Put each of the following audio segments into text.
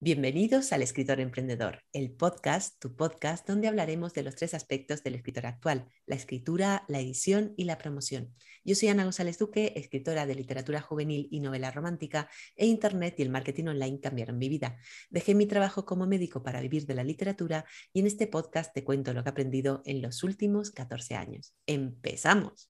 Bienvenidos al Escritor Emprendedor, el podcast, tu podcast, donde hablaremos de los tres aspectos del escritor actual, la escritura, la edición y la promoción. Yo soy Ana González Duque, escritora de literatura juvenil y novela romántica, e Internet y el marketing online cambiaron mi vida. Dejé mi trabajo como médico para vivir de la literatura y en este podcast te cuento lo que he aprendido en los últimos 14 años. ¡Empezamos!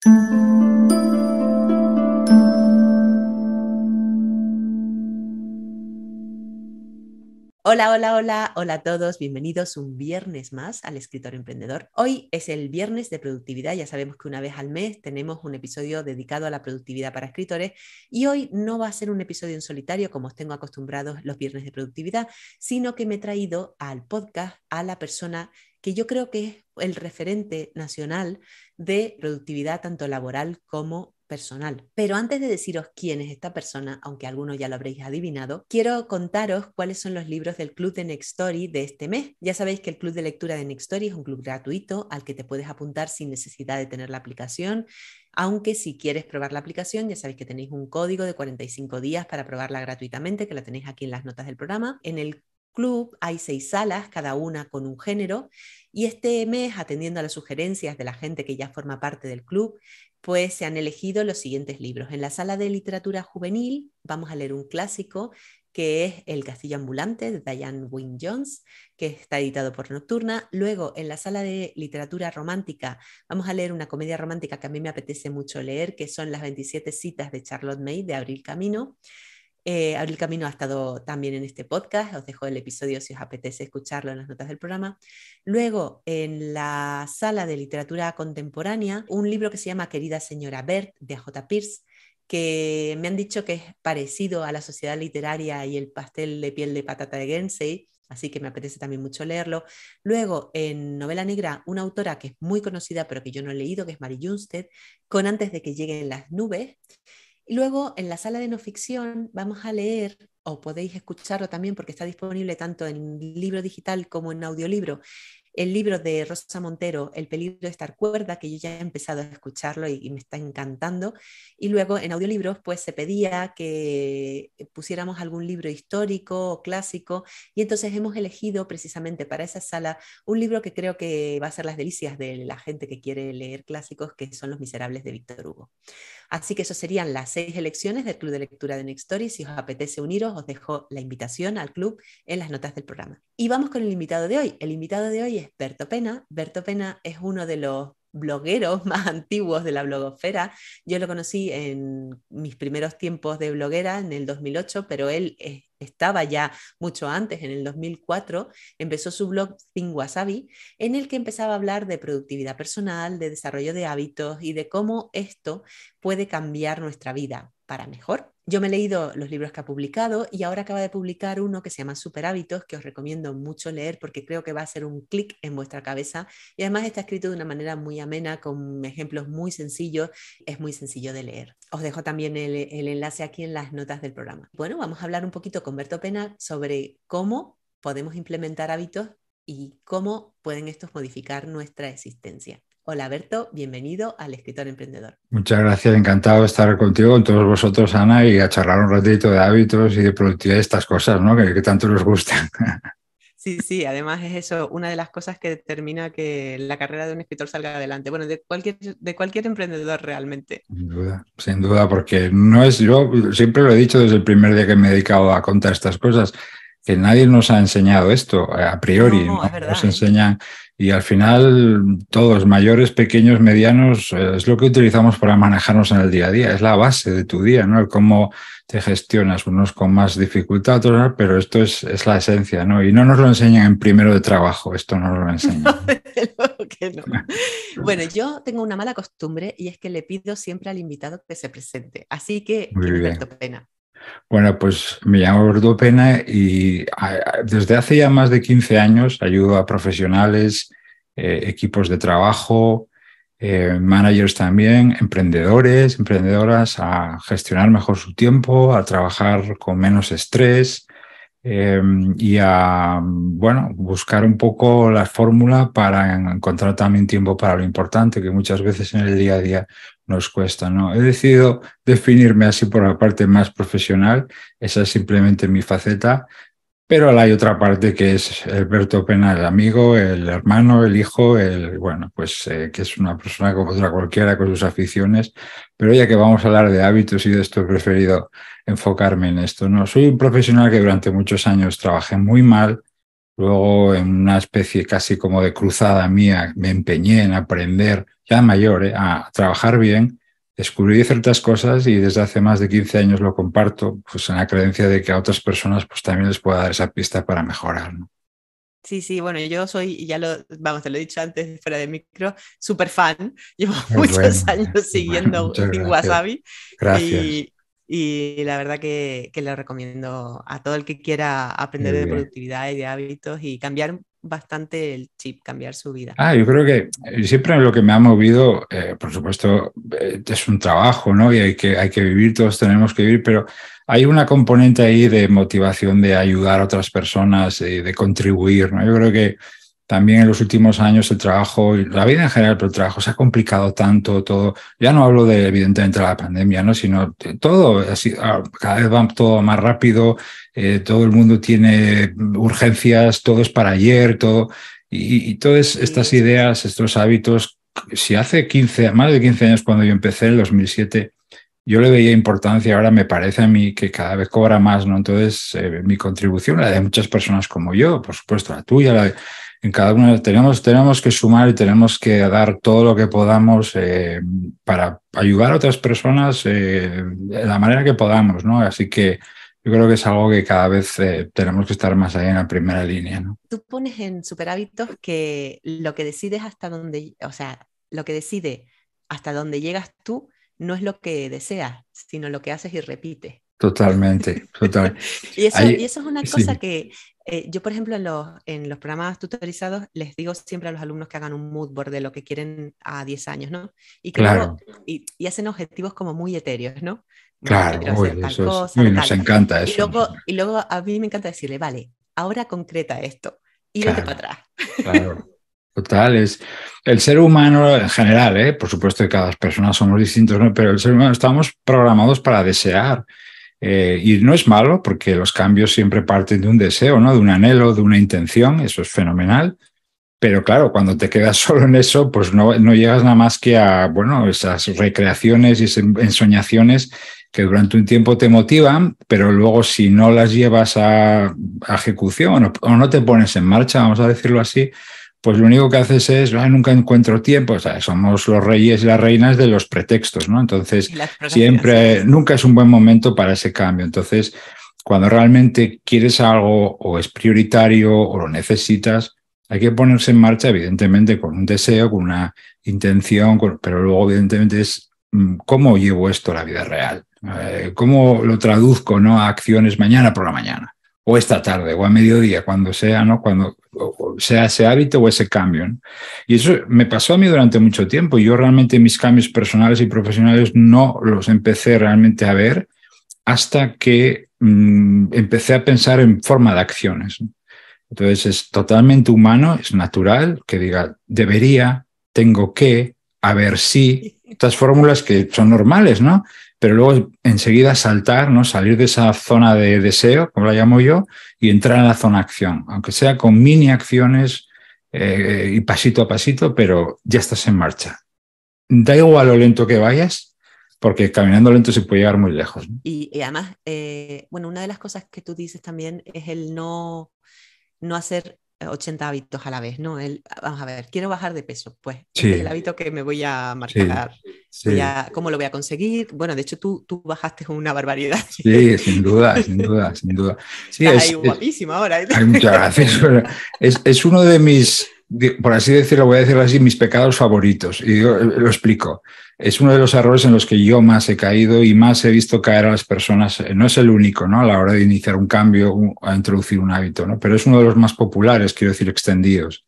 Hola, hola, hola, hola a todos, bienvenidos un viernes más al Escritor Emprendedor. Hoy es el viernes de productividad, ya sabemos que una vez al mes tenemos un episodio dedicado a la productividad para escritores y hoy no va a ser un episodio en solitario como os tengo acostumbrados los viernes de productividad, sino que me he traído al podcast a la persona que yo creo que es el referente nacional de productividad tanto laboral como personal. Pero antes de deciros quién es esta persona, aunque algunos ya lo habréis adivinado, quiero contaros cuáles son los libros del club de Next Story de este mes. Ya sabéis que el club de lectura de Next Story es un club gratuito al que te puedes apuntar sin necesidad de tener la aplicación. Aunque si quieres probar la aplicación, ya sabéis que tenéis un código de 45 días para probarla gratuitamente, que la tenéis aquí en las notas del programa. En el club hay seis salas, cada una con un género, y este mes, atendiendo a las sugerencias de la gente que ya forma parte del club, pues se han elegido los siguientes libros. En la sala de literatura juvenil vamos a leer un clásico que es El Castillo Ambulante de Diane Wynne Jones, que está editado por Nocturna. Luego, en la sala de literatura romántica, vamos a leer una comedia romántica que a mí me apetece mucho leer, que son Las 27 citas de Charlotte May de Abril Camino. Eh, Abril Camino ha estado también en este podcast, os dejo el episodio si os apetece escucharlo en las notas del programa. Luego, en la sala de literatura contemporánea, un libro que se llama Querida señora Bert de A.J. Pierce, que me han dicho que es parecido a la sociedad literaria y el pastel de piel de patata de Guernsey, así que me apetece también mucho leerlo. Luego, en Novela Negra, una autora que es muy conocida pero que yo no he leído, que es Mary Junsted, con Antes de que lleguen las nubes. Y luego en la sala de no ficción vamos a leer, o podéis escucharlo también porque está disponible tanto en libro digital como en audiolibro, el libro de Rosa Montero, El peligro de estar cuerda, que yo ya he empezado a escucharlo y, me está encantando. Y luego en audiolibros, pues se pedía que pusiéramos algún libro histórico o clásico. Y entonces hemos elegido precisamente para esa sala un libro que creo que va a ser las delicias de la gente que quiere leer clásicos, que son Los Miserables de Víctor Hugo. Así que esas serían las seis elecciones del Club de Lectura de Next Story. Si os apetece uniros, os dejo la invitación al club en las notas del programa. Y vamos con el invitado de hoy. El invitado de hoy es Berto Pena. Berto Pena es uno de los blogueros más antiguos de la blogosfera. Yo lo conocí en mis primeros tiempos de bloguera, en el 2008, pero él eh, estaba ya mucho antes, en el 2004, empezó su blog Think Wasabi, en el que empezaba a hablar de productividad personal, de desarrollo de hábitos y de cómo esto puede cambiar nuestra vida para mejor yo me he leído los libros que ha publicado y ahora acaba de publicar uno que se llama Super Hábitos, que os recomiendo mucho leer porque creo que va a ser un clic en vuestra cabeza. Y además está escrito de una manera muy amena, con ejemplos muy sencillos. Es muy sencillo de leer. Os dejo también el, el enlace aquí en las notas del programa. Bueno, vamos a hablar un poquito con Berto Pena sobre cómo podemos implementar hábitos y cómo pueden estos modificar nuestra existencia. Hola Berto, bienvenido al Escritor Emprendedor. Muchas gracias, encantado de estar contigo, con todos vosotros, Ana, y a charlar un ratito de hábitos y de productividad, de estas cosas, ¿no? Que, tanto nos gustan. Sí, sí, además es eso, una de las cosas que determina que la carrera de un escritor salga adelante, bueno, de cualquier, de cualquier emprendedor realmente. Sin duda, sin duda, porque no es, yo siempre lo he dicho desde el primer día que me he dedicado a contar estas cosas, que nadie nos ha enseñado esto a priori, no, nos ¿eh? enseñan y al final, todos, mayores, pequeños, medianos, eh, es lo que utilizamos para manejarnos en el día a día, es la base de tu día, ¿no? El cómo te gestionas, unos con más dificultad, otros, pero esto es, la esencia, ¿no? Y no nos lo enseñan en primero de trabajo, esto no nos lo enseñan. bueno, yo tengo una mala costumbre y es que le pido siempre al invitado que se presente, así que, Muy Pena, bueno, pues me llamo Berto Pena y desde hace ya más de 15 años ayudo a profesionales, eh, equipos de trabajo, eh, managers también, emprendedores, emprendedoras a gestionar mejor su tiempo, a trabajar con menos estrés, Em, y a, bueno, buscar un poco la fórmula para encontrar también tiempo para lo importante, que muchas veces en el día a día nos cuesta, ¿no? He decidido definirme así por la parte más profesional, esa es simplemente mi faceta, pero hay otra parte que es Alberto Pena, el amigo, el hermano, el hijo, el, bueno, pues eh, que es una persona como otra cualquiera con sus aficiones, pero ya que vamos a hablar de hábitos y de esto, preferido enfocarme en esto. No, soy un profesional que durante muchos años trabajé muy mal, luego en una especie casi como de cruzada mía me empeñé en aprender, ya mayor, ¿eh? a trabajar bien, descubrí ciertas cosas y desde hace más de 15 años lo comparto, pues en la creencia de que a otras personas pues también les pueda dar esa pista para mejorar. Sí, sí, bueno, yo soy, ya lo, vamos, te lo he dicho antes fuera de micro, súper fan. Llevo muchos años siguiendo Wasabi. Gracias. Y la verdad que, que lo recomiendo a todo el que quiera aprender de productividad y de hábitos y cambiar bastante el chip, cambiar su vida. Ah, yo creo que eh, siempre lo que me ha movido, eh, por supuesto, eh, es un trabajo, ¿no? Y hay que, hay que vivir, todos tenemos que vivir, pero hay una componente ahí de motivación de ayudar a otras personas, y de contribuir, ¿no? Yo creo que también en los últimos años el trabajo, la vida en general, pero el trabajo se ha complicado tanto, todo. Ya no hablo de, evidentemente, la pandemia, ¿no? Sino todo, ah, cada vez va todo más rápido, eh, todo el mundo tiene urgencias, todo es para ayer, todo. Y, todas estas ideas, estos hábitos, si hace 15, más de 15 años cuando yo empecé, en 2007, yo le veía importancia, ahora me parece a mí que cada vez cobra más, ¿no? Entonces, eh, mi contribución, la de muchas personas como yo, por supuesto, la tuya, la de en cada uno tenemos, tenemos que sumar y tenemos que dar todo lo que podamos eh, para ayudar a otras personas eh, de la manera que podamos, ¿no? Así que yo creo que es algo que cada vez eh, tenemos que estar más ahí en la primera línea, ¿no? Tú pones en Superhábitos que lo que decides hasta donde, o sea, lo que decide hasta donde llegas tú no es lo que deseas, sino lo que haces y repites. Totalmente, totalmente y, eso, y, eso, es una cosa que, eh, yo, por ejemplo, en los, en los, programas tutorizados les digo siempre a los alumnos que hagan un mood board de lo que quieren a 10 años, ¿no? Y, claro. y, hacen objetivos como muy etéreos, ¿no? Claro, muy nos encanta eso. Y luego, y luego, a mí me encanta decirle, vale, ahora concreta esto y lo vete para atrás. Claro. Total, es el ser humano en general, ¿eh? por supuesto que cada persona somos distintos, ¿no? pero el ser humano estamos programados para desear eh, y no es malo porque los cambios siempre parten de un deseo, ¿no? De un anhelo, de una intención, eso es fenomenal. Pero claro, cuando te quedas solo en eso, pues no, no llegas nada más que a, bueno, esas recreaciones y ensoñaciones que durante un tiempo te motivan, pero luego si no las llevas a, ejecución o no te pones en marcha, vamos a decirlo así, pues lo único que haces es, ah, nunca encuentro tiempo, o sea, somos los reyes y las reinas de los pretextos, ¿no? Entonces, siempre, nunca es un buen momento para ese cambio. Entonces, cuando realmente quieres algo o es prioritario o lo necesitas, hay que ponerse en marcha, evidentemente, con un deseo, con una intención, pero luego, evidentemente, es mm, cómo llevo esto a la vida real, eh, cómo lo traduzco ¿no? a acciones mañana por la mañana o esta tarde, o a mediodía, cuando sea, ¿no? Cuando sea ese hábito o ese cambio. Y eso me pasó a mí durante mucho tiempo. Yo realmente mis cambios personales y profesionales no los empecé realmente a ver hasta que mm, empecé a pensar en forma de acciones. Entonces es totalmente humano, es natural que diga debería, tengo que, a ver si, estas fórmulas que son normales, ¿no? pero luego enseguida saltar, ¿no? Salir de esa zona de deseo, como la llamo yo, y entrar en la zona acción, aunque sea con mini acciones eh, y pasito a pasito, pero ya estás en marcha. Da igual lo lento que vayas, porque caminando lento se puede llegar muy lejos. Y, además, eh, bueno, una de las cosas que tú dices también es el no, no hacer 80 eh, hábitos a la vez, ¿no? vamos a ver, quiero bajar de peso, pues este el hábito que me voy a marcar. ¿Cómo lo voy a conseguir? Bueno, de hecho tú, tú bajaste una barbaridad. Sí, sin duda, sin duda, sin duda. Sí, es, ahora. ¿eh? muchas gracias. Es, es uno de mis, por así decirlo, voy a decirlo así, mis pecados favoritos. Y lo explico es uno de los errores en los que yo más he caído y más he visto caer a las personas. Eh, no es el único, ¿no? A la hora de iniciar un cambio, a introducir un hábito, ¿no? Pero es uno de los más populares, quiero decir, extendidos.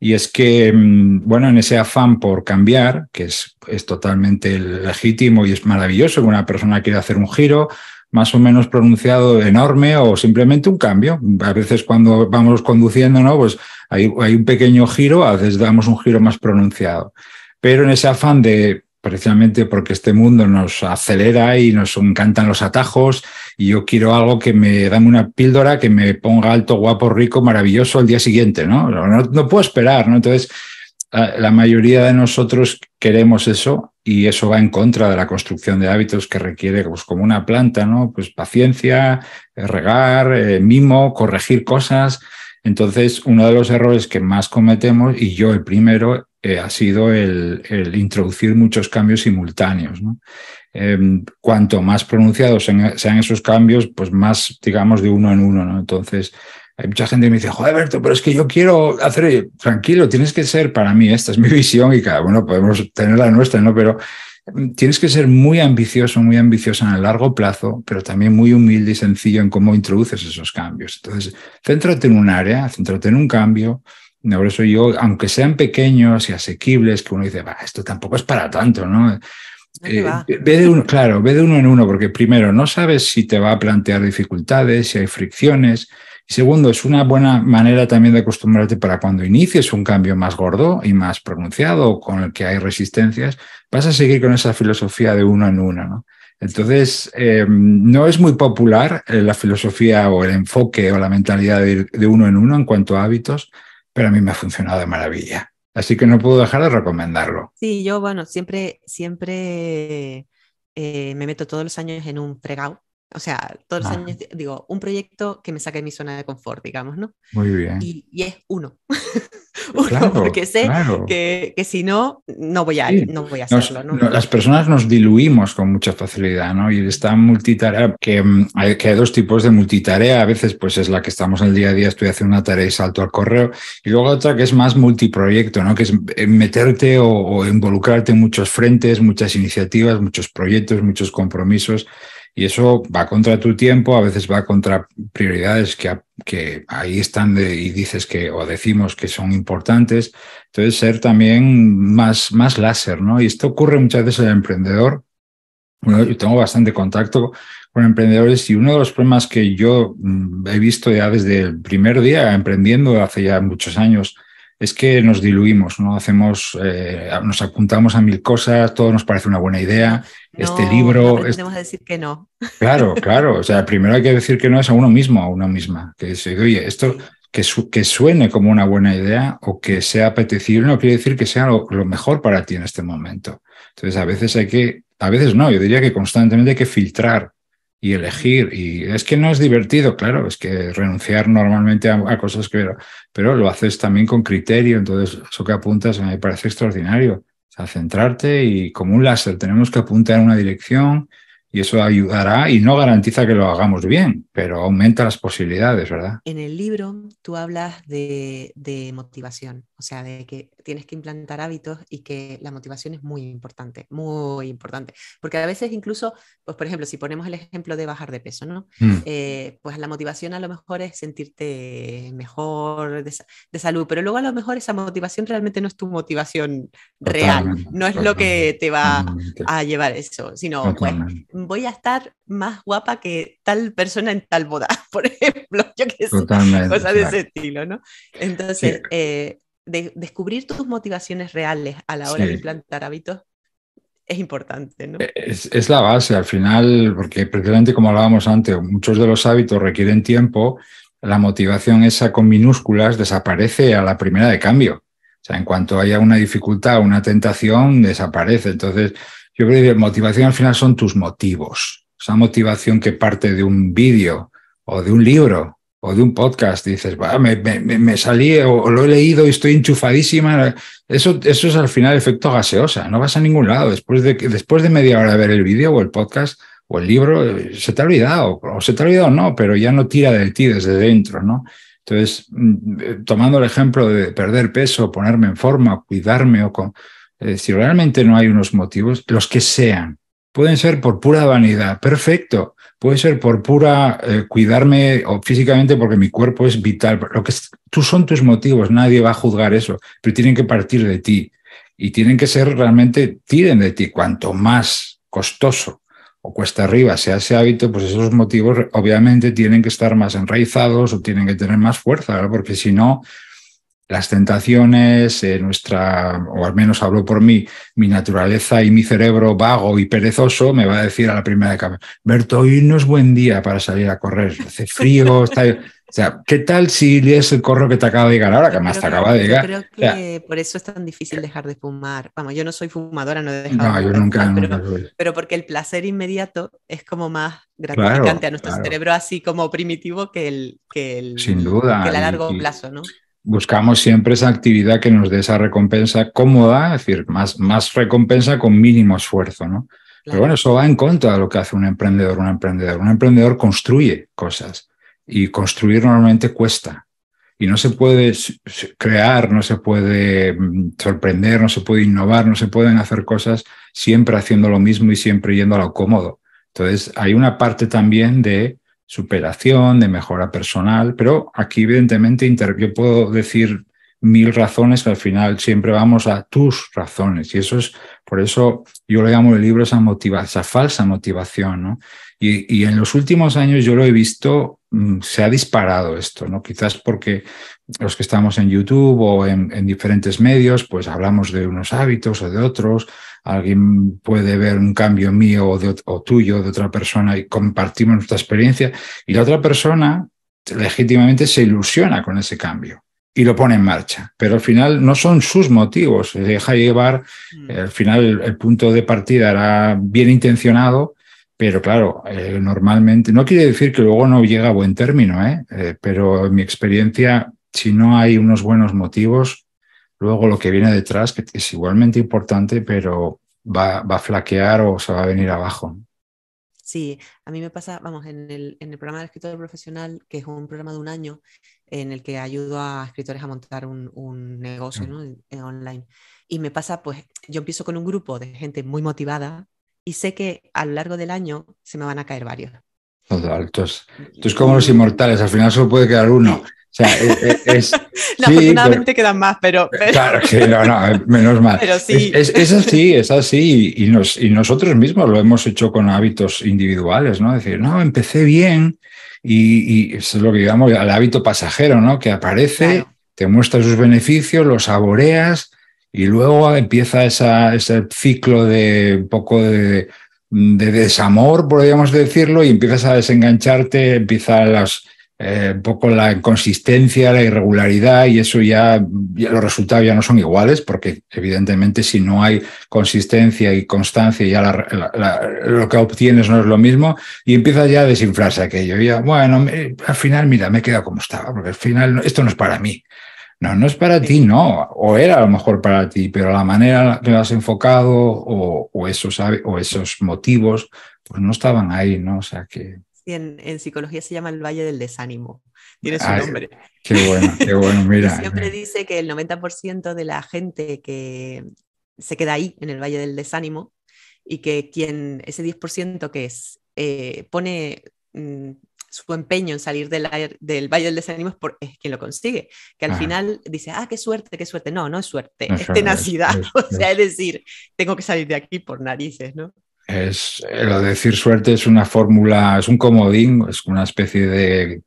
Y es que, mm, bueno, en ese afán por cambiar, que es, es totalmente legítimo y es maravilloso que una persona quiera hacer un giro, más o menos pronunciado enorme o simplemente un cambio. A veces cuando vamos conduciendo, ¿no? Pues hay, hay un pequeño giro, a veces damos un giro más pronunciado. Pero en ese afán de precisamente porque este mundo nos acelera y nos encantan los atajos y yo quiero algo que me dame una píldora que me ponga alto, guapo, rico, maravilloso el día siguiente, ¿no? No, puedo esperar, ¿no? Entonces, la mayoría de nosotros queremos eso y eso va en contra de la construcción de hábitos que requiere, pues como una planta, ¿no? Pues paciencia, eh, regar, eh, mimo, corregir cosas. Entonces, uno de los errores que más cometemos, y yo el primero, eh, ha sido el, introducir muchos cambios simultáneos. Em, cuanto más pronunciados sean esos cambios, pues más, digamos, de uno en uno. ¿no? Entonces, hay mucha gente que me dice, joder, Berto, pero es que yo quiero hacer, eh, tranquilo, tienes que ser, para mí, esta es mi visión y cada uno podemos tener la nuestra, ¿no? Pero em, tienes que ser muy ambicioso, muy ambiciosa en el largo plazo, pero también muy humilde y sencillo en cómo introduces esos cambios. Entonces, céntrate en un área, céntrate en un cambio, por eso yo, aunque sean pequeños y asequibles, que uno dice, esto tampoco es para tanto, ¿no? Eh, ve de uno, claro, ve de uno en uno, porque primero, no sabes si te va a plantear dificultades, si hay fricciones. Y segundo, es una buena manera también de acostumbrarte para cuando inicies un cambio más gordo y más pronunciado, con el que hay resistencias, vas a seguir con esa filosofía de uno en uno, ¿no? Entonces, eh, no es muy popular eh, la filosofía o el enfoque o la mentalidad de, de uno en uno en cuanto a hábitos, pero a mí me ha funcionado de maravilla. Así que no puedo dejar de recomendarlo. Sí, yo, bueno, siempre, siempre eh, me meto todos los años en un fregado o sea, todos los ah. años digo, un proyecto que me saque de mi zona de confort, digamos, ¿no? Muy bien. Y, es uno. porque sé que, si no, no voy a, ir, no voy a hacerlo. Las personas nos diluimos con mucha facilidad, ¿no? Y esta multitarea, que mm, hay, que dos tipos de multitarea, a veces pues es la que estamos en el día a día, estoy haciendo una tarea y salto al correo, y luego otra que es más multiproyecto, ¿no? Que es eh, meterte o, o involucrarte en muchos frentes, muchas iniciativas, muchos proyectos, muchos compromisos. Y eso va contra tu tiempo, a veces va contra prioridades que, ahí están y dices que o decimos que son importantes. Entonces, ser también más, más láser, ¿no? Y esto ocurre muchas veces en el emprendedor. yo tengo bastante contacto con emprendedores y uno de los problemas que yo mm, he visto ya desde el primer día emprendiendo hace ya muchos años es que nos diluimos, ¿no? Hacemos, eh, nos apuntamos a mil cosas, todo nos parece una buena idea. este libro. No decir que no. Claro, claro. O sea, primero hay que decir que no es a uno mismo, a una misma. Que se oye, esto que, que suene como una buena idea o que sea apetecible no quiere decir que sea lo, mejor para ti en este momento. Entonces, a veces hay que, a veces no, yo diría que constantemente hay que filtrar y elegir. Y es que no es divertido, claro, es que renunciar normalmente a, cosas que... Pero, pero lo haces también con criterio, entonces eso que apuntas me parece extraordinario. O sea, centrarte y como un láser tenemos que apuntar a una dirección y eso ayudará y no garantiza que lo hagamos bien, pero aumenta las posibilidades, ¿verdad? En el libro tú hablas de, motivación, o sea, de que tienes que implantar hábitos y que la motivación es muy importante, muy importante, porque a veces incluso, pues por ejemplo, si ponemos el ejemplo de bajar de peso, ¿no? Mm. Eh, pues la motivación a lo mejor es sentirte mejor de, salud, pero luego a lo mejor esa motivación realmente no es tu motivación real, no es lo que te va a llevar eso, sino pues voy a estar más guapa que tal persona en tal boda, por ejemplo, yo que sé, cosas de ese estilo, ¿no? Entonces, eh, descubrir tus motivaciones reales a la hora de implantar hábitos es importante, ¿no? E, es, es, la base, al final, porque precisamente como hablábamos antes, muchos de los hábitos requieren tiempo, la motivación esa con minúsculas desaparece a la primera de cambio. O sea, en cuanto haya una dificultad, una tentación, desaparece. Entonces, yo creo motivación al final son tus motivos. Esa motivación que parte de un vídeo o de un libro o de un podcast, dices, me, salí o, lo he leído y estoy enchufadísima. Eso, eso es al final efecto gaseosa, no vas a ningún lado. Después de, después de media hora de ver el vídeo o el podcast o el libro, se te ha olvidado, o se te ha olvidado no, pero ya no tira de ti desde dentro, ¿no? Entonces, mm, eh, tomando el ejemplo de perder peso, ponerme en forma, cuidarme o con si realmente no hay unos motivos, los que sean, pueden ser por pura vanidad, perfecto, puede ser por pura eh, cuidarme o físicamente porque mi cuerpo es vital, lo que tú son tus motivos, nadie va a juzgar eso, pero tienen que partir de ti y tienen que ser realmente tiren de ti, cuanto más costoso o cuesta arriba sea ese hábito, pues esos motivos obviamente tienen que estar más enraizados o tienen que tener más fuerza, porque si no, las tentaciones, eh, nuestra, o al menos hablo por mí, mi naturaleza y mi cerebro vago y perezoso me va a decir a la primera de cambio, Berto, hoy no es buen día para salir a correr, hace frío, está... O sea, ¿qué tal si lees el corro que te acaba de llegar ahora, que más te acaba de llegar? Yo creo que por eso es tan difícil dejar de fumar. Vamos, yo no soy fumadora, no he dejado. No, yo pero, porque el placer inmediato es como más gratificante a nuestro cerebro, así como primitivo que el, que el a largo plazo, ¿no? buscamos siempre esa actividad que nos dé esa recompensa cómoda, es decir, más, más recompensa con mínimo esfuerzo, ¿no? Pero bueno, eso va en contra de lo que hace un emprendedor, un emprendedor. Un emprendedor construye cosas y construir normalmente cuesta. Y no se puede crear, no se puede mm, sorprender, no se puede innovar, no se pueden hacer cosas siempre haciendo lo mismo y siempre yendo a lo cómodo. Entonces, hay una parte también de superación, de mejora personal, pero aquí evidentemente yo puedo decir mil razones al final siempre vamos a tus razones y eso es, por eso yo le llamo el libro esa, motiva, falsa motivación, ¿no? Y, en los últimos años yo lo he visto, mm, se ha disparado esto, ¿no? Quizás porque los que estamos en YouTube o en diferentes medios, pues hablamos de unos hábitos o de otros, alguien puede ver un cambio mío o, tuyo, de otra persona, y compartimos nuestra experiencia, y la otra persona legítimamente se ilusiona con ese cambio y lo pone en marcha. Pero al final no son sus motivos, se deja llevar, mm. al final el punto de partida era bien intencionado, pero claro, eh, normalmente, no quiere decir que luego no llega a buen término, ¿eh? Eh, pero en mi experiencia, si no hay unos buenos motivos, Luego lo que viene detrás, que es igualmente importante, pero va, a flaquear o se va a venir abajo. Sí, a mí me pasa, vamos, en el, en el programa de escritor profesional, que es un programa de un año en el que ayudo a escritores a montar un, negocio mm. online. Y me pasa, pues, yo empiezo con un grupo de gente muy motivada y sé que a lo largo del año se me van a caer varios. Total, entonces como los inmortales, al final solo puede quedar uno sea, e, e, es, afortunadamente quedan más, pero, eh, Claro no, no, eh, menos mal. Pero sí. es, así, es así. Y, nos, y nosotros mismos lo hemos hecho con hábitos individuales, ¿no? Es decir, no, empecé bien y, eso es lo que llamamos el hábito pasajero, ¿no? Que aparece, te muestra sus beneficios, los saboreas y luego empieza esa, ese ciclo de poco de, de desamor, podríamos decirlo, y empiezas a desengancharte, empiezan las eh, un poco la inconsistencia, la irregularidad y eso ya, los resultados ya no son iguales porque evidentemente si no hay consistencia y constancia ya lo que obtienes no es lo mismo y empieza ya a desinflarse aquello. Ya, bueno, al final mira, me he quedado como estaba porque al final esto no es para mí. No, no es para ti, no. O era a lo mejor para ti, pero la manera que lo has enfocado o, o, esos, o esos motivos, pues no estaban ahí, ¿no? O sea que en, psicología se llama el Valle del Desánimo. Tiene su ah, nombre. Qué bueno, qué bueno, mira. siempre eh. dice que el 90% de la gente que se queda ahí, en el Valle del Desánimo, y que quien, ese 10% que es, eh, pone mm, su empeño en salir del, Valle del Desánimo es, quien lo consigue. Que al final dice, ah, qué suerte, qué suerte. No, no es suerte, es tenacidad. o sea, es decir, tengo que salir de aquí por narices, ¿no? Es, lo de decir suerte es una fórmula, es un comodín, es una especie de,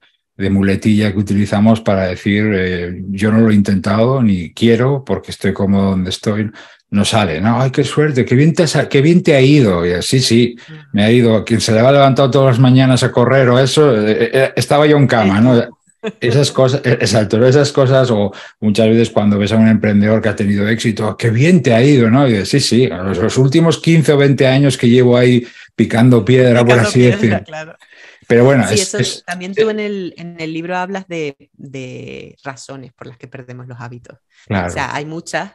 muletilla que utilizamos para decir eh, yo no lo he intentado ni quiero porque estoy cómodo donde estoy. No sale, no, ay, qué suerte, qué bien te, ha, bien te ha ido. Y así, sí, mm. me ha ido. Quien se le ha levantado todas las mañanas a correr o eso, eh, eh, estaba yo en cama, ¿no? Esas cosas, e-, exacto, esas cosas, o muchas veces cuando ves a un emprendedor que ha tenido éxito, qué bien te ha ido, ¿no? Y dices, sí, sí, los, últimos 15 o 20 años que llevo ahí picando piedra, por así decirlo. Pero bueno, sí, eso, también eh tú en el, en el libro hablas de, razones por las que perdemos los hábitos. Claro. O sea, hay muchas,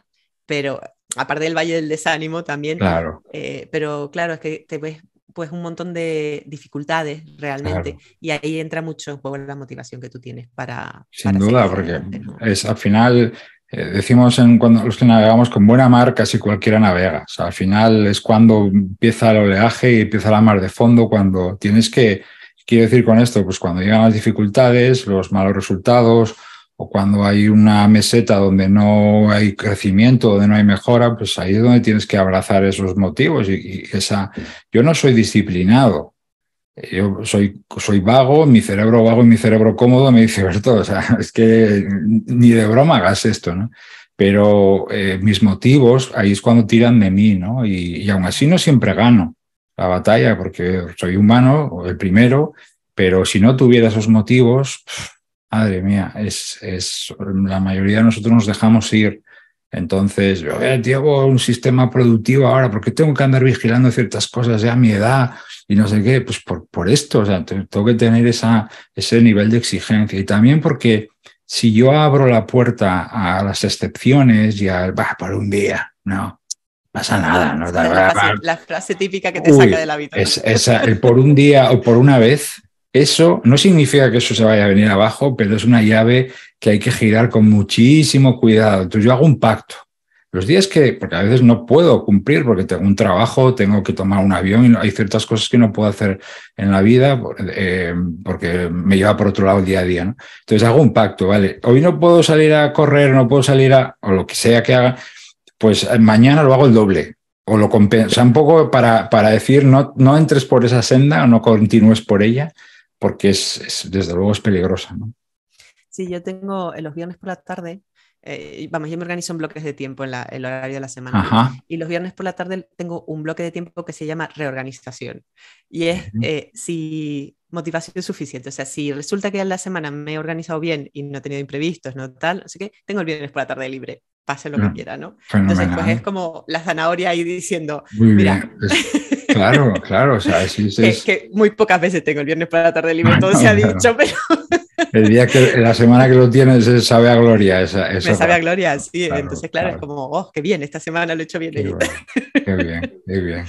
pero aparte del Valle del Desánimo también. Claro. Eh, pero claro, es que te ves pues un montón de dificultades realmente. Y ahí entra mucho la motivación que tú tienes para... Sin duda, porque es al final... Eh, decimos en cuando los que navegamos con buena mar, casi cualquiera navega. al final es cuando empieza el oleaje y empieza la mar de fondo, cuando tienes que, quiero decir con esto, pues cuando llegan las dificultades, los malos resultados, o cuando hay una meseta donde no hay crecimiento, donde no hay mejora, pues ahí es donde tienes que abrazar esos motivos y, esa. Yo no soy disciplinado, yo soy, soy vago, mi cerebro vago y mi cerebro cómodo me dice, Berto, o sea, es que ni de broma hagas esto, ¿no? Pero eh, mis motivos ahí es cuando tiran de mí, ¿no? Y, aún así no siempre gano la batalla porque soy humano, el primero, pero si no tuviera esos motivos, madre mía, es, es, la mayoría de nosotros nos dejamos ir. Entonces, yo eh, un sistema productivo ahora, ¿por qué tengo que andar vigilando ciertas cosas ya a mi edad y no sé qué? Pues por, por esto, o sea, tengo que tener esa, ese nivel de exigencia y también porque si yo abro la puerta a las excepciones y al, va, por un día, no, pasa nada. No, la, frase, la, frase, típica que te saca saca la vida. Es, esa, el por un día o por una vez eso no significa que eso se vaya a venir abajo, pero es una llave que hay que girar con muchísimo cuidado. Entonces yo hago un pacto. Los días que, porque a veces no puedo cumplir porque tengo un trabajo, tengo que tomar un avión y hay ciertas cosas que no puedo hacer en la vida eh, porque me lleva por otro lado el día a día. Entonces hago un pacto, ¿vale? Hoy no puedo salir a correr, no puedo salir a, o lo que sea que haga, pues eh, mañana lo hago el doble o lo compensa un poco para, para decir no, no entres por esa senda o no continúes por ella, porque es, desde luego es peligrosa. ¿no? Sí, yo tengo eh, los viernes por la tarde, eh, vamos, yo me organizo en bloques de tiempo en, la, el horario de la semana. Y los viernes por la tarde tengo un bloque de tiempo que se llama reorganización. Y es eh, si motivación es suficiente. O sea, si resulta que en la semana me he organizado bien y no he tenido imprevistos, no tal, así que tengo el viernes por la tarde libre, pase lo que ah, quiera, ¿no? Entonces, pues es como la zanahoria ahí diciendo, mira. Claro, claro, o sea, es, Que, muy pocas veces tengo el viernes para la tarde libre, todo se ha dicho, pero... El día que, la semana que lo tienes es sabe a gloria. Esa, Me sabe a gloria, sí. Entonces, claro, es como, oh, qué bien, esta semana lo he hecho bien. Qué, bien, qué bien.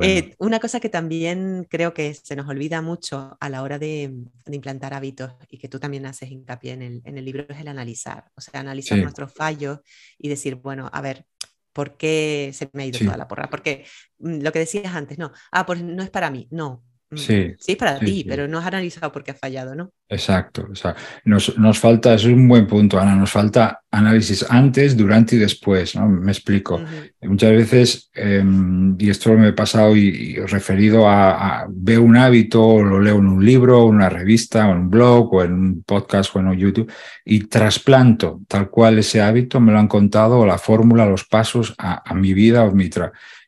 Eh, una cosa que también creo que se nos olvida mucho a la hora de, implantar hábitos y que tú también haces hincapié en el, en el libro es el analizar, o sea, analizar nuestros fallos y decir, bueno, a ver, ¿Por qué se me ha ido toda la porra? Porque mm, lo que decías antes, no, ah, pues no es para mí, no, Sí. Mm, para ti, pero no has analizado porque qué has fallado, ¿no? Exacto. O sea, nos, falta, es un buen punto, Ana, nos falta análisis antes, durante y después, ¿no? Me explico. Muchas veces, em, y esto me he pasado y referido a, veo un hábito, o lo leo en un libro, en una revista, o en un blog, o en un podcast, o en YouTube, y trasplanto tal cual ese hábito, me lo han contado, la fórmula, los pasos a, mi vida o mi...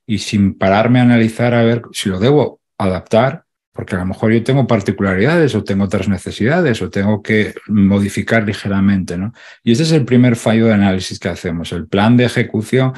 y sin pararme a analizar a ver si lo debo adaptar porque a lo mejor yo tengo particularidades o tengo otras necesidades o tengo que modificar ligeramente, ¿no? Y ese es el primer fallo de análisis que hacemos, el plan de ejecución.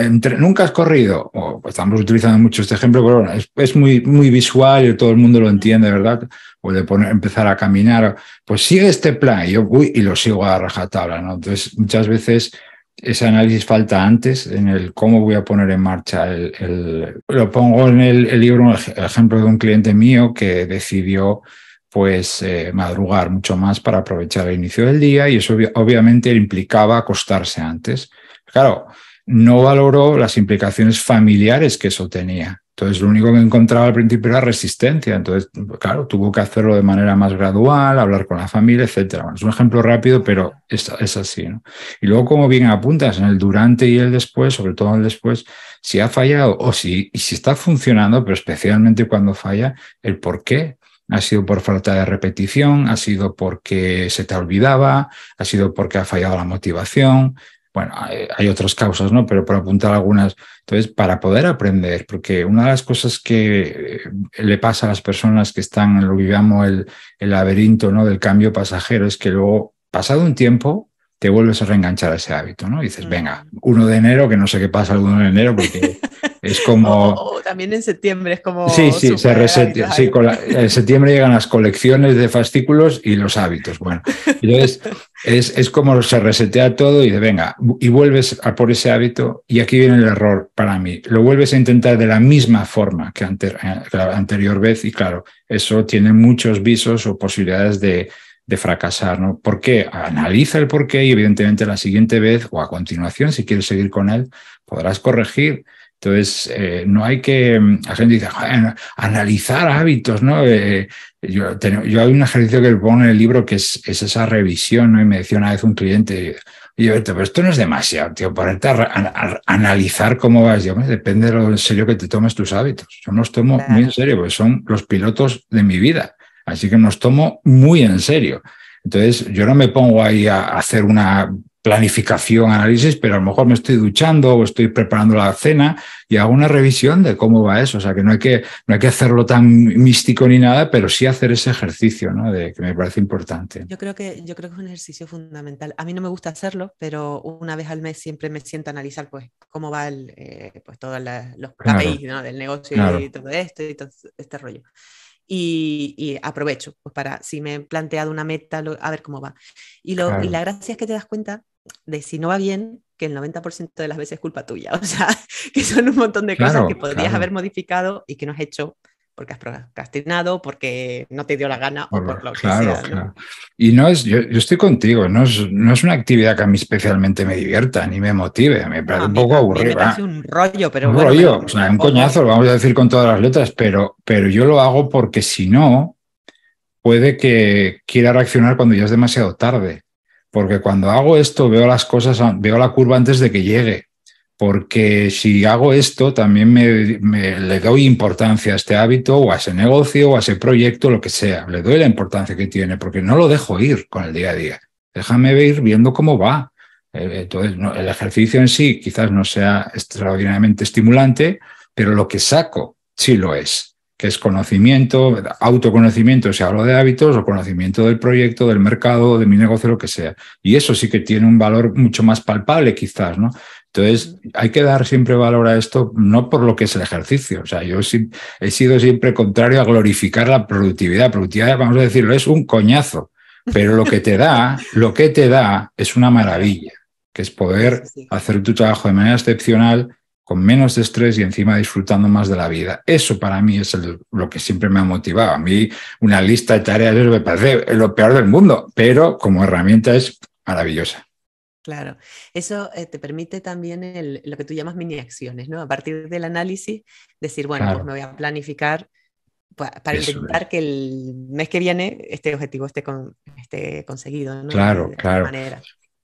Entre, Nunca has corrido, o estamos utilizando mucho este ejemplo, pero es, muy, muy visual y todo el mundo lo entiende, ¿verdad? O de poner, empezar a caminar, pues sigue este plan y yo y lo sigo a rajatabla, ¿no? Entonces, muchas veces ese análisis falta antes en el cómo voy a poner en marcha el... lo pongo en el, libro, el ejemplo de un cliente mío que decidió pues eh, madrugar mucho más para aprovechar el inicio del día y eso obviamente implicaba acostarse antes. Claro, no valoró las implicaciones familiares que eso tenía. Entonces, lo único que encontraba al principio era resistencia. Entonces, claro, tuvo que hacerlo de manera más gradual, hablar con la familia, etc. Bueno, es un ejemplo rápido, pero es, así. Y luego, como bien apuntas, en el durante y el después, sobre todo en el después, si ha fallado o si, si está funcionando, pero especialmente cuando falla, el por qué. Ha sido por falta de repetición, ha sido porque se te olvidaba, ha sido porque ha fallado la motivación, bueno, hay, otras causas, ¿no? Pero por apuntar algunas. Entonces, para poder aprender, porque una de las cosas que eh, le pasa a las personas que están en lo que llamamos el, el laberinto, ¿no? Del cambio pasajero es que luego, pasado un tiempo, te vuelves a reenganchar a ese hábito, ¿no? dices, mm. venga, 1 de enero, que no sé qué pasa el 1 de enero, porque Es como. también en septiembre es como. Sí, sí, se resetea. en septiembre llegan las colecciones de fascículos y los hábitos. Bueno, entonces es, como se resetea todo y de venga, y vuelves a por ese hábito. Y aquí viene el error para mí. Lo vuelves a intentar de la misma forma que, eh, la anterior vez. Y claro, eso tiene muchos visos o posibilidades de, de fracasar, ¿no? ¿Por qué? Analiza el porqué y evidentemente la siguiente vez o a continuación, si quieres seguir con él, podrás corregir entonces, eh, no hay que, mm, la gente dice, analizar hábitos, ¿no? Eh, eh, yo, tengo, yo, hay un ejercicio que pongo en el libro que es, esa revisión, ¿no? Y me decía una vez un cliente, y yo, pero esto no es demasiado, tío, ponerte a, analizar cómo vas. Yo, depende de lo en serio que te tomes tus hábitos. Yo nos los tomo muy en serio, porque son los pilotos de mi vida. Así que nos tomo muy en serio. Entonces, yo no me pongo ahí a hacer una planificación, análisis, pero a lo mejor me estoy duchando o estoy preparando la cena y hago una revisión de cómo va eso. O sea, que no hay que, no hay que hacerlo tan místico ni nada, pero sí hacer ese ejercicio, De, que me parece importante. Yo creo, que, yo creo que es un ejercicio fundamental. A mí no me gusta hacerlo, pero una vez al mes siempre me siento a analizar, pues, cómo va eh, pues, todos los papeles del negocio y todo esto y todo este rollo. Y, aprovecho pues para si me he planteado una meta a ver cómo va y, lo, y la gracia es que te das cuenta de si no va bien, que el 90% de las veces es culpa tuya. O sea, que son un montón de cosas que podrías haber modificado y que no has hecho porque has procrastinado, porque no te dio la gana o por lo claro, Y no es, yo, estoy contigo, no es, una actividad que a mí especialmente me divierta ni me motive, me parece un poco aburrida. un rollo, pero. rollo, o sea, un coñazo, lo vamos a decir con todas las letras, pero, pero yo lo hago porque si no, puede que quiera reaccionar cuando ya es demasiado tarde porque cuando hago esto veo las cosas, veo la curva antes de que llegue, porque si hago esto también me, le doy importancia a este hábito o a ese negocio o a ese proyecto, lo que sea, le doy la importancia que tiene, porque no lo dejo ir con el día a día. Déjame ir viendo cómo va. Eh, entonces, el ejercicio en sí quizás no sea extraordinariamente estimulante, pero lo que saco sí lo es que es conocimiento, autoconocimiento, si hablo de hábitos, o conocimiento del proyecto, del mercado, de mi negocio, lo que sea. Y eso sí que tiene un valor mucho más palpable quizás, ¿no? Entonces, hay que dar siempre valor a esto, no por lo que es el ejercicio. O sea, yo he sido siempre contrario a glorificar la productividad. Productividad, vamos a decirlo, es un coñazo. Pero lo que te da, lo que te da es una maravilla, que es poder hacer tu trabajo de manera excepcional con menos estrés y encima disfrutando más de la vida. Eso para mí es lo que siempre me ha motivado. A mí una lista de tareas me parece lo peor del mundo, pero como herramienta es maravillosa. Claro, eso eh, te permite también lo que tú llamas mini acciones, ¿no? A partir del análisis, decir, bueno, pues me voy a planificar para intentar que el mes que viene este objetivo esté, con, conseguido. Claro, claro.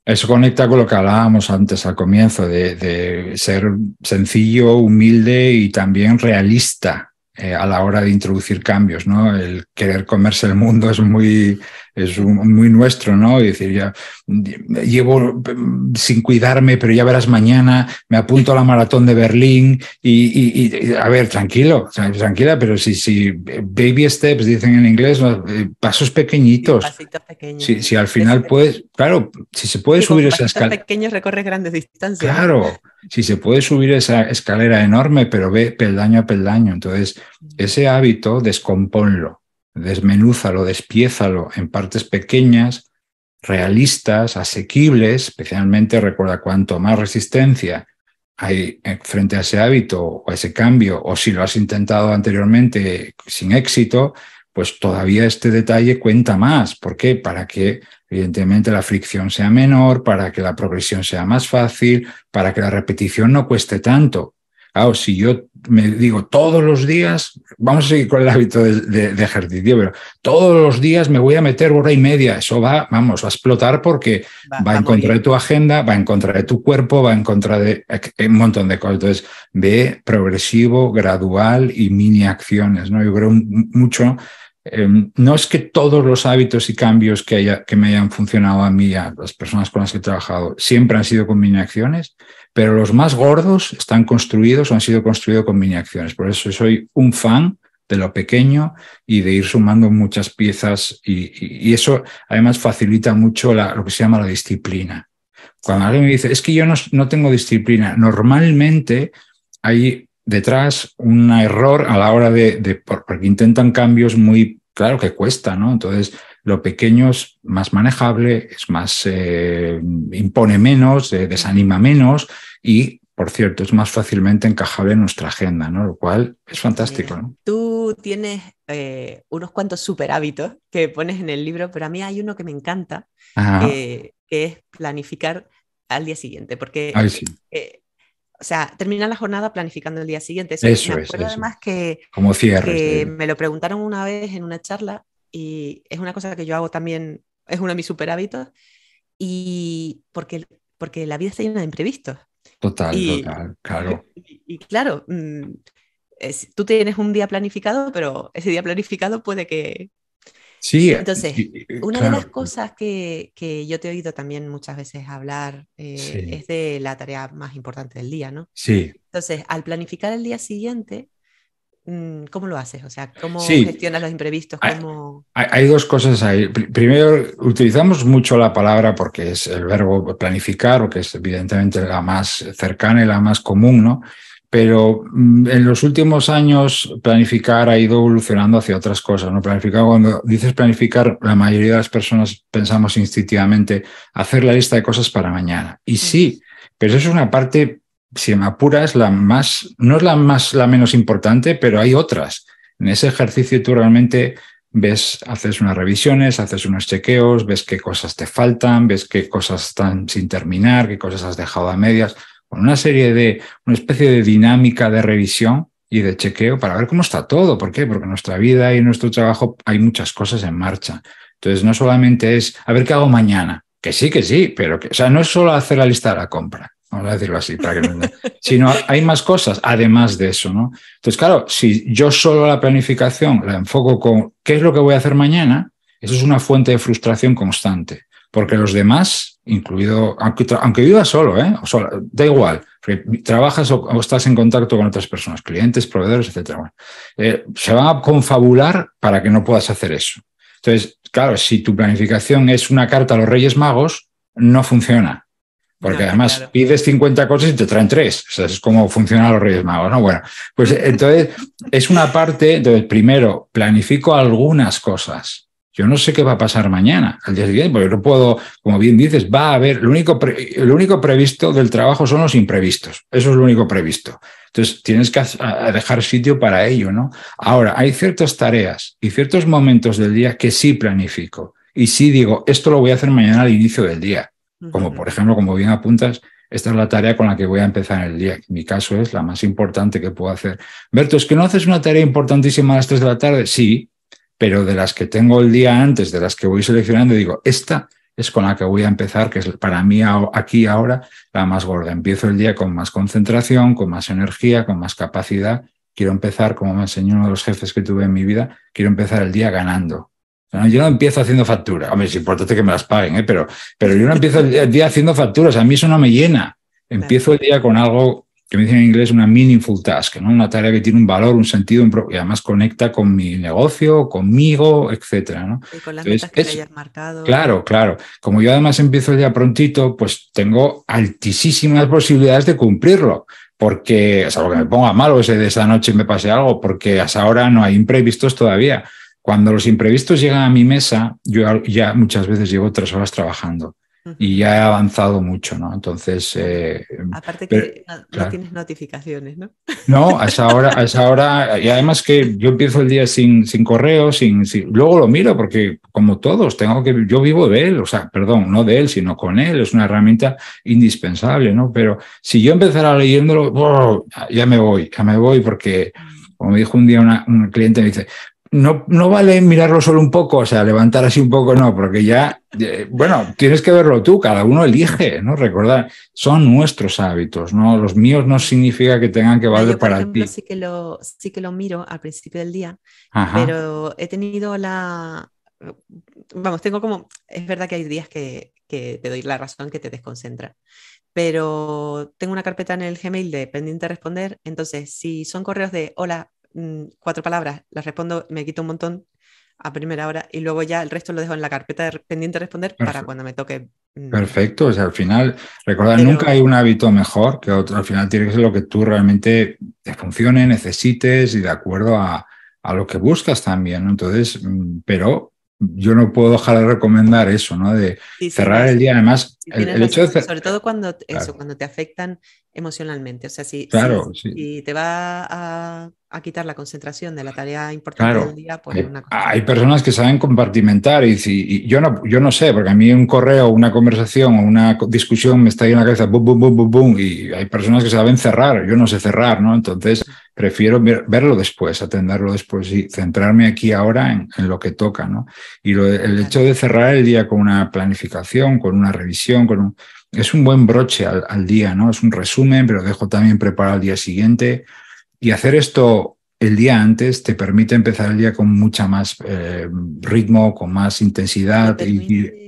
Eso conecta con lo que hablábamos antes al comienzo, de, ser sencillo, humilde y también realista eh, a la hora de introducir cambios. ¿no? El querer comerse el mundo es muy es muy nuestro, ¿no? Y decir, ya llevo mm, sin cuidarme, pero ya verás mañana, me apunto a la maratón de Berlín y, a ver, tranquilo, tranquila, pero si, si baby steps dicen en inglés, eh, pasos pequeñitos. pequeños. Si, al final puedes, claro, si se puede subir esa escalera. pequeños recorres grandes distancias. Claro, si se puede subir esa escalera enorme, pero ve peldaño a peldaño. Entonces, mm. ese hábito, descompónlo desmenúzalo, despiézalo en partes pequeñas, realistas, asequibles, especialmente recuerda cuanto más resistencia hay frente a ese hábito o a ese cambio, o si lo has intentado anteriormente sin éxito, pues todavía este detalle cuenta más. ¿Por qué? Para que evidentemente la fricción sea menor, para que la progresión sea más fácil, para que la repetición no cueste tanto si yo me digo todos los días, vamos a seguir con el hábito de, ejercicio, pero todos los días me voy a meter hora y media, eso va, vamos, a explotar porque va, en contra de tu agenda, va en contra de tu cuerpo, va en contra de eh, un montón de cosas. Entonces, ve progresivo, gradual y mini acciones, ¿no? Yo creo mucho em, no es que todos los hábitos y cambios que, haya, que me hayan funcionado a mí, a las personas con las que he trabajado, siempre han sido con mini acciones, pero los más gordos están construidos o han sido construidos con mini acciones. Por eso soy un fan de lo pequeño y de ir sumando muchas piezas y, eso además facilita mucho lo que se llama la disciplina. Cuando alguien me dice, es que yo no, no tengo disciplina, normalmente hay detrás un error a la hora de, de porque intentan cambios muy, claro que cuesta, ¿no? Entonces, lo pequeño es más manejable, es más, eh, impone menos, eh, desanima menos y, por cierto, es más fácilmente encajable en nuestra agenda, ¿no? Lo cual es fantástico, Tú tienes eh, unos cuantos super hábitos que pones en el libro, pero a mí hay uno que me encanta, que es planificar al día siguiente, porque... o sea, terminar la jornada planificando el día siguiente. Eso, me es, además que, Como me lo preguntaron una vez en una charla y es una cosa que yo hago también, es uno de mis super hábitos, y porque, porque la vida está llena de imprevistos. Total, total, claro. Y, claro, mm, tú tienes un día planificado, pero ese día planificado puede que... Sí, entonces, una de las cosas que, que, yo te he oído también muchas veces hablar eh, es de la tarea más importante del día, ¿no? Sí. Entonces, al planificar el día siguiente, Mm, ¿Cómo lo haces? O sea, ¿cómo gestionas los imprevistos? Hay, dos cosas ahí. Primero, utilizamos mucho la palabra porque es el verbo planificar, o que es evidentemente la más cercana y la más común, ¿no? Pero mm, en los últimos años planificar ha ido evolucionando hacia otras cosas, ¿no? Planificar, cuando dices planificar, la mayoría de las personas pensamos instintivamente hacer la lista de cosas para mañana. Y sí, pero eso es una parte si me apuras, la más, no es la más, la menos importante, pero hay otras. En ese ejercicio tú realmente ves, haces unas revisiones, haces unos chequeos, ves qué cosas te faltan, ves qué cosas están sin terminar, qué cosas has dejado a medias, con una serie de, una especie de dinámica de revisión y de chequeo para ver cómo está todo. ¿Por qué? Porque en nuestra vida y en nuestro trabajo hay muchas cosas en marcha. Entonces, no solamente es a ver qué hago mañana, que sí, que sí, pero que, o sea, no es solo hacer la lista de la compra, vamos a decirlo así, para que no, sino hay más cosas además de eso, ¿no? Entonces, claro, si yo solo la planificación la enfoco con qué es lo que voy a hacer mañana, eso es una fuente de frustración constante, porque los demás, incluido, aunque, aunque viva solo, ¿eh? da igual, trabajas o, estás en contacto con otras personas, clientes, proveedores, etc eh, se van a confabular para que no puedas hacer eso. Entonces, claro, si tu planificación es una carta a los Reyes Magos, no funciona porque además pides 50 cosas y te traen tres. O sea, es como funcionan los Reyes Magos, ¿no? Bueno, pues entonces es una parte, entonces primero planifico algunas cosas. Yo no sé qué va a pasar mañana, al día siguiente, porque no puedo, como bien dices, va a haber, lo único, lo único previsto del trabajo son los imprevistos, eso es lo único previsto. Entonces, tienes que dejar sitio para ello, ¿no? Ahora, hay ciertas tareas y ciertos momentos del día que sí planifico y sí digo, esto lo voy a hacer mañana al inicio del día. Como por ejemplo, como bien apuntas, esta es la tarea con la que voy a empezar el día. En mi caso es la más importante que puedo hacer. Berto, ¿es que no haces una tarea importantísima a las 3 de la tarde? Sí, pero de las que tengo el día antes, de las que voy seleccionando, digo, esta es con la que voy a empezar, que es para mí aquí ahora la más gorda. Empiezo el día con más concentración, con más energía, con más capacidad. Quiero empezar, como me enseñó uno de los jefes que tuve en mi vida, quiero empezar el día ganando, Ah, yo no empiezo haciendo facturas. Hombre, es importante que me las paguen, ¿eh? pero, pero yo no empiezo el día haciendo facturas. A mí eso no me llena. Empiezo el día con algo que me dicen en inglés una meaningful task, ¿no? una tarea que tiene un valor, un sentido, y además conecta con mi negocio, conmigo, etc Y Claro, claro. Como yo además empiezo el día prontito, pues tengo altísimas posibilidades de cumplirlo. Porque, salvo que me ponga malo ese de esa noche me pase algo, porque hasta ahora no hay imprevistos todavía. Cuando los imprevistos llegan a mi mesa, yo ya muchas veces llevo tres horas trabajando y ya he avanzado mucho, ¿no? Entonces... Eh, Aparte que no, tienes notificaciones, ¿no? No, a esa hora, a esa hora, y además que yo empiezo el día sin, sin correo, sin, luego lo miro porque como todos, tengo que, yo vivo de él, o sea, perdón, no de él, sino con él, es una herramienta indispensable, ¿no? Pero si yo empezara leyéndolo, ¡oh! ya me voy, ya me voy porque... Mm. Como me dijo un día un cliente, me dice, no, vale mirarlo solo un poco, o sea, levantar así un poco, no, porque ya, eh, bueno, tienes que verlo tú, cada uno elige, ¿no? Recordar, son nuestros hábitos, ¿no? Los míos no significa que tengan que valer para ti. Sí que, lo, sí que lo miro al principio del día, pero he tenido la... Vamos, tengo como... Es verdad que hay días que, te doy la razón que te desconcentra. Pero tengo una carpeta en el Gmail de pendiente responder, entonces si son correos de hola, Mm, cuatro palabras, las respondo, me quito un montón a primera hora y luego ya el resto lo dejo en la carpeta pendiente de responder para cuando me toque. Mm. Perfecto, o sea, al final, recordar, nunca hay un hábito mejor que otro, al final tiene que ser lo que tú realmente te funcione, necesites y de acuerdo a, a lo que buscas también. Entonces, mm, pero yo no puedo dejar de recomendar eso, ¿no? De cerrar el día, además, el, hecho de Sobre todo cuando, eso, cuando te afectan emocionalmente, o sea, si, claro, si, te va a, quitar la concentración de la tarea importante del día, pues hay, una cosa. Hay personas que saben compartimentar y, si, yo, no, yo no sé, porque a mí un correo, una conversación o una discusión me está ahí en la cabeza, boom, boom, boom, boom, boom, y hay personas que saben cerrar, yo no sé cerrar, ¿no? Entonces prefiero verlo después, atenderlo después y centrarme aquí ahora en, lo que toca, ¿no? Y el hecho de cerrar el día con una planificación, con una revisión, con un, es un buen broche al, día, ¿no? Es un resumen, pero dejo también preparado el día siguiente. Y hacer esto el día antes te permite empezar el día con mucha más eh, ritmo, con más intensidad y,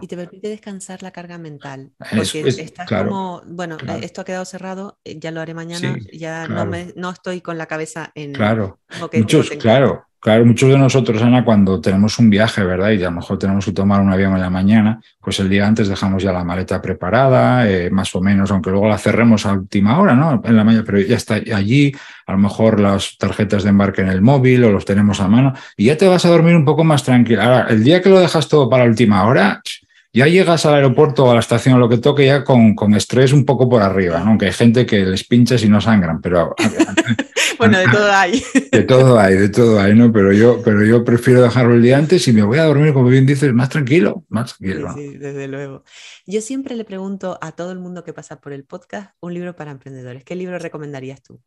y te permite descansar la carga mental. Porque estás como, bueno, eh, esto ha quedado cerrado, eh, ya lo haré mañana, ya no, me, no estoy con la cabeza en... Claro, claro, Claro, muchos de nosotros, Ana, cuando tenemos un viaje, ¿verdad? Y a lo mejor tenemos que tomar un avión en la mañana, pues el día antes dejamos ya la maleta preparada, eh, más o menos, aunque luego la cerremos a última hora, ¿no? En la mañana, pero ya está allí, a lo mejor las tarjetas de embarque en el móvil o los tenemos a mano, y ya te vas a dormir un poco más tranquilo. Ahora, el día que lo dejas todo para última hora, ya llegas al aeropuerto o a la estación o lo que toque ya con, estrés un poco por arriba, ¿no? aunque hay gente que les pincha y no sangran, pero... bueno, de todo hay. de todo hay, de todo hay, ¿no? Pero yo, pero yo prefiero dejarlo el día antes y me voy a dormir, como bien dices, más tranquilo, más tranquilo. Sí, desde luego. Yo siempre le pregunto a todo el mundo que pasa por el podcast un libro para emprendedores. ¿Qué libro recomendarías tú?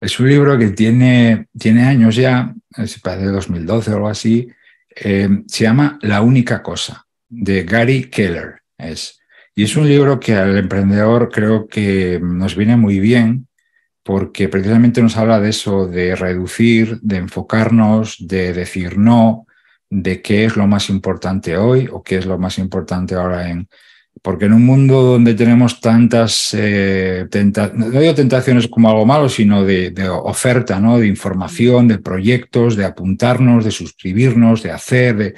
Es un libro que tiene, tiene años ya, parece de 2012 o algo así, eh, se llama La única cosa de Gary Keller. Es. Y es un libro que al emprendedor creo que nos viene muy bien porque precisamente nos habla de eso, de reducir, de enfocarnos, de decir no, de qué es lo más importante hoy o qué es lo más importante ahora en... Porque en un mundo donde tenemos tantas, eh, no digo tentaciones como algo malo, sino de, oferta, ¿no? de información, de proyectos, de apuntarnos, de suscribirnos, de hacer, de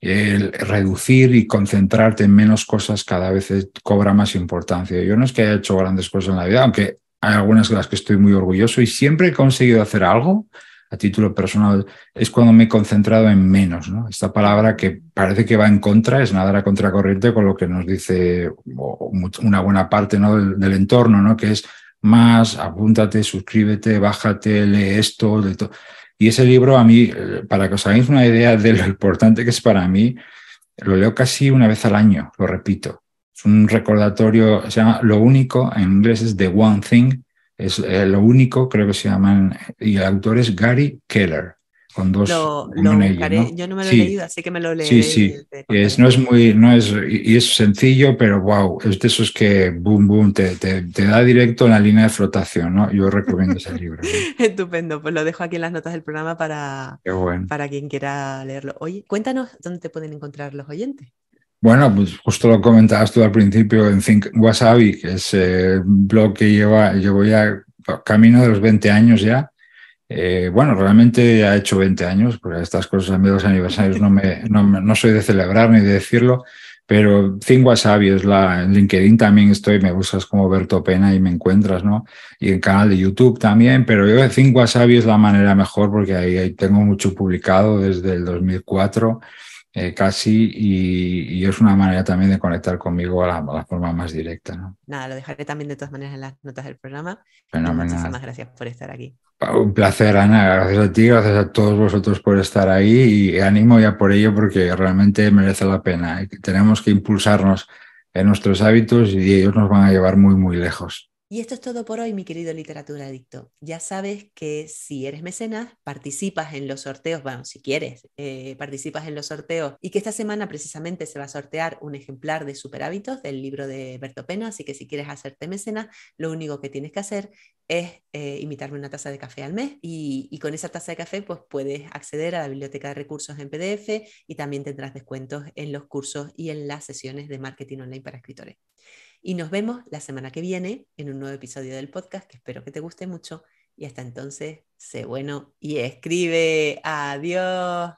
el reducir y concentrarte en menos cosas cada vez cobra más importancia. Yo no es que haya hecho grandes cosas en la vida, aunque hay algunas de las que estoy muy orgulloso y siempre he conseguido hacer algo a título personal, es cuando me he concentrado en menos. ¿no? Esta palabra que parece que va en contra, es nada a contracorriente con lo que nos dice una buena parte ¿no? del, entorno, ¿no? que es más, apúntate, suscríbete, bájate, lee esto, de todo y ese libro a mí, eh, para que os hagáis una idea de lo importante que es para mí, lo leo casi una vez al año, lo repito. Es un recordatorio, se llama Lo único, en inglés es The One Thing, es eh, lo único, creo que se llaman, y el autor es Gary Keller dos. Lo, Yo no me lo he leído, así que me lo leo. Sí, sí. Es, no es muy, no es, y es sencillo, pero wow, es de esos que boom, boom, te, da directo en la línea de flotación, ¿no? Yo recomiendo ese libro. ¿eh? Estupendo, pues lo dejo aquí en las notas del programa para, para quien quiera leerlo. Oye, cuéntanos dónde te pueden encontrar los oyentes. Bueno, pues justo lo comentabas tú al principio en Think Wasabi, que es el eh, blog que lleva, llevo ya camino de los 20 años ya eh, bueno, realmente ha hecho 20 años, porque estas cosas, amigos, aniversarios, no, me, no, no soy de celebrar ni de decirlo, pero Cinco es la, en LinkedIn también estoy, me buscas como Berto Pena y me encuentras, ¿no? Y el canal de YouTube también, pero yo Cinco Sabios es la manera mejor porque ahí, ahí tengo mucho publicado desde el 2004 eh, casi y, es una manera también de conectar conmigo a la, forma más directa. ¿no? Nada, lo dejaré también de todas maneras en las notas del programa. Fenomenal. Muchísimas gracias por estar aquí. Un placer, Ana. Gracias a ti, gracias a todos vosotros por estar ahí y ánimo ya por ello porque realmente merece la pena. ¿eh? Tenemos que impulsarnos en nuestros hábitos y ellos nos van a llevar muy, muy lejos. Y esto es todo por hoy, mi querido literatura adicto. Ya sabes que si eres mecenas, participas en los sorteos, bueno, si quieres, eh, participas en los sorteos y que esta semana precisamente se va a sortear un ejemplar de Hábitos, del libro de Berto Pena, así que si quieres hacerte mecenas, lo único que tienes que hacer es eh, imitarme una taza de café al mes y, y, con esa taza de café pues puedes acceder a la biblioteca de recursos en PDF y también tendrás descuentos en los cursos y en las sesiones de marketing online para escritores. Y nos vemos la semana que viene en un nuevo episodio del podcast que espero que te guste mucho. Y hasta entonces, sé bueno y escribe. Adiós.